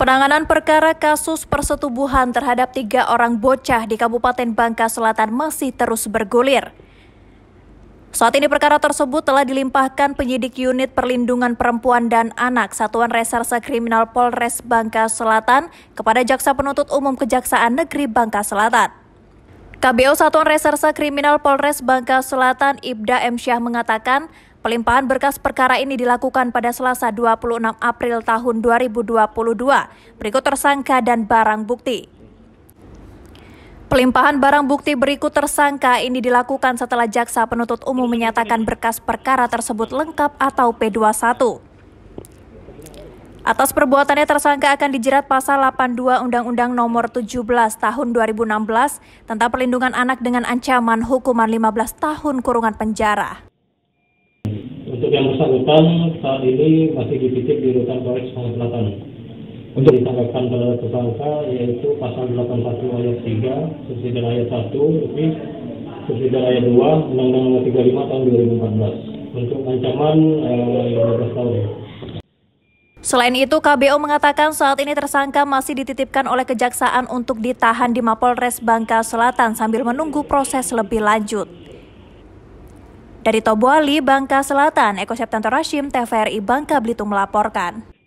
Penanganan perkara kasus persetubuhan terhadap tiga orang bocah di Kabupaten Bangka Selatan masih terus bergulir. Saat ini perkara tersebut telah dilimpahkan penyidik unit perlindungan perempuan dan anak Satuan Reserse Kriminal Polres Bangka Selatan kepada Jaksa Penuntut Umum Kejaksaan Negeri Bangka Selatan. KBO Satuan Reserse Kriminal Polres Bangka Selatan Ibda M. Syah mengatakan, pelimpahan berkas perkara ini dilakukan pada Selasa 26 April tahun 2022. Berikut tersangka dan barang bukti. Pelimpahan barang bukti berikut tersangka ini dilakukan setelah jaksa penuntut umum menyatakan berkas perkara tersebut lengkap atau P21. Atas perbuatannya tersangka akan dijerat pasal 82 Undang-Undang Nomor 17 Tahun 2016 tentang perlindungan anak dengan ancaman hukuman 15 tahun kurungan penjara. Untuk yang bersangkutan saat ini masih dipitik di rutan Polres Sumatera Selatan. Untuk ditangkapkan pada tersangka yaitu pasal 81 ayat 3, subsidi ayat 1, lebih subsidi ayat 2, Undang-Undang Nomor 35 Tahun 2014 untuk ancaman eh, 15 tahun. Selain itu, KBO mengatakan saat ini tersangka masih dititipkan oleh kejaksaan untuk ditahan di Mapolres Bangka Selatan sambil menunggu proses lebih lanjut. Dari Tobuali, Bangka Selatan, Eko Septanto Rashim, TVRI Bangka Belitung melaporkan.